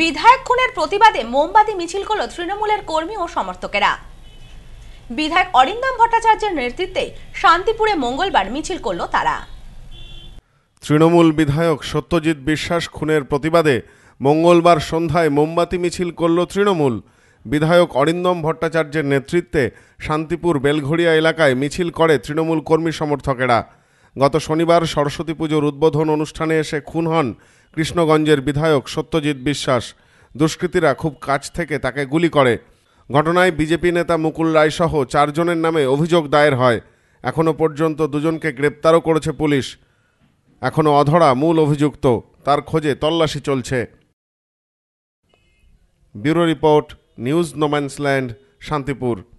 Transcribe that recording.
বিধায়ক খুনের প্রতিবাদে মোমবাতি মিছিল করল তৃণমূলের কর্মী ও সমর্থকেরা বিধায়ক অরিন্দম ভট্টাচার্যের নেতৃত্বে শান্তিপুরে মঙ্গলবার মিছিল করল তারা তৃণমূল বিধায়ক সত্যজিৎ বিশ্বাস খুনের প্রতিবাদে মঙ্গলবার সন্ধ্যায় মোমবাতি মিছিল করল তৃণমূল বিধায়ক অরিন্দম ভট্টাচার্যের নেতৃত্বে শান্তিপুর বেলঘড়িয়া এলাকায় মিছিল করে তৃণমূল কর্মী সমর্থকেরা গত শনিবার সরস্বতী পুজোর উদ্বোধন অনুষ্ঠানে এসে খুন হন কৃষ্ণগঞ্জের বিধায়ক সত্যজিৎ বিশ্বাস দুষ্কৃতীরা খুব কাছ থেকে তাকে গুলি করে ঘটনায় বিজেপি নেতা মুকুল রায়সহ চারজনের নামে অভিযোগ দায়ের হয় এখনও পর্যন্ত দুজনকে গ্রেপ্তারও করেছে পুলিশ এখনও অধরা মূল অভিযুক্ত তার খোঁজে তল্লাশি চলছে bureau report news no man's land Shantipur